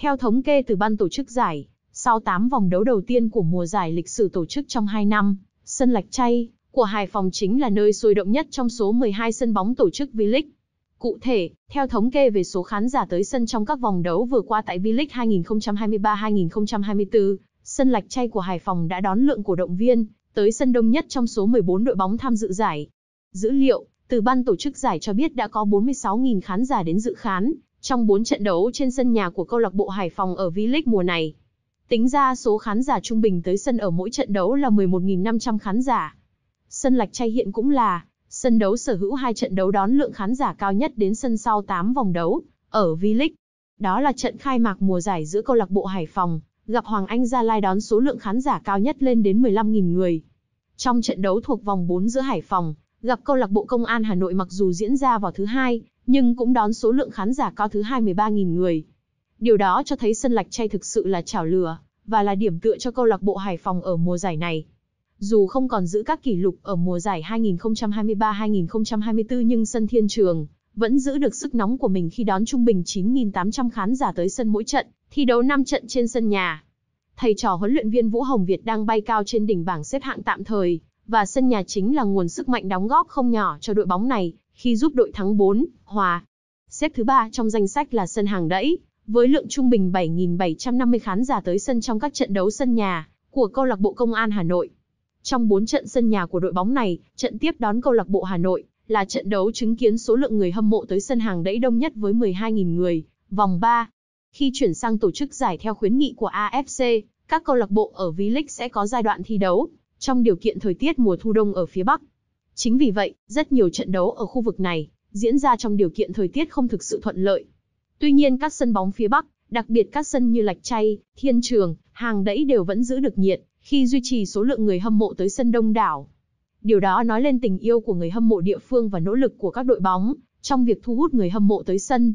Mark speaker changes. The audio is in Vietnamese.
Speaker 1: Theo thống kê từ ban tổ chức giải, sau 8 vòng đấu đầu tiên của mùa giải lịch sử tổ chức trong 2 năm, sân Lạch Chay của Hải Phòng chính là nơi sôi động nhất trong số 12 sân bóng tổ chức V-League. Cụ thể, theo thống kê về số khán giả tới sân trong các vòng đấu vừa qua tại V-League 2023-2024, sân Lạch Chay của Hải Phòng đã đón lượng cổ động viên tới sân đông nhất trong số 14 đội bóng tham dự giải. Dữ liệu từ ban tổ chức giải cho biết đã có 46.000 khán giả đến dự khán, trong 4 trận đấu trên sân nhà của câu lạc bộ Hải Phòng ở V-League mùa này, tính ra số khán giả trung bình tới sân ở mỗi trận đấu là 11.500 khán giả. Sân Lạch Tray hiện cũng là sân đấu sở hữu hai trận đấu đón lượng khán giả cao nhất đến sân sau 8 vòng đấu ở V-League. Đó là trận khai mạc mùa giải giữa câu lạc bộ Hải Phòng gặp Hoàng Anh Gia Lai đón số lượng khán giả cao nhất lên đến 15.000 người. Trong trận đấu thuộc vòng 4 giữa Hải Phòng gặp câu lạc bộ Công an Hà Nội mặc dù diễn ra vào thứ hai, nhưng cũng đón số lượng khán giả cao thứ 23.000 người. Điều đó cho thấy sân lạch chay thực sự là chảo lửa, và là điểm tựa cho câu lạc bộ Hải Phòng ở mùa giải này. Dù không còn giữ các kỷ lục ở mùa giải 2023-2024 nhưng sân thiên trường vẫn giữ được sức nóng của mình khi đón trung bình 9.800 khán giả tới sân mỗi trận, thi đấu 5 trận trên sân nhà. Thầy trò huấn luyện viên Vũ Hồng Việt đang bay cao trên đỉnh bảng xếp hạng tạm thời, và sân nhà chính là nguồn sức mạnh đóng góp không nhỏ cho đội bóng này khi giúp đội thắng 4, hòa. Xếp thứ ba trong danh sách là sân hàng đẫy, với lượng trung bình 7.750 khán giả tới sân trong các trận đấu sân nhà của câu lạc bộ Công an Hà Nội. Trong 4 trận sân nhà của đội bóng này, trận tiếp đón câu lạc bộ Hà Nội là trận đấu chứng kiến số lượng người hâm mộ tới sân hàng đẫy đông nhất với 12.000 người, vòng 3. Khi chuyển sang tổ chức giải theo khuyến nghị của AFC, các câu lạc bộ ở V-League sẽ có giai đoạn thi đấu trong điều kiện thời tiết mùa thu đông ở phía Bắc. Chính vì vậy, rất nhiều trận đấu ở khu vực này diễn ra trong điều kiện thời tiết không thực sự thuận lợi. Tuy nhiên các sân bóng phía Bắc, đặc biệt các sân như Lạch Chay, Thiên Trường, Hàng Đẫy đều vẫn giữ được nhiệt khi duy trì số lượng người hâm mộ tới sân đông đảo. Điều đó nói lên tình yêu của người hâm mộ địa phương và nỗ lực của các đội bóng trong việc thu hút người hâm mộ tới sân.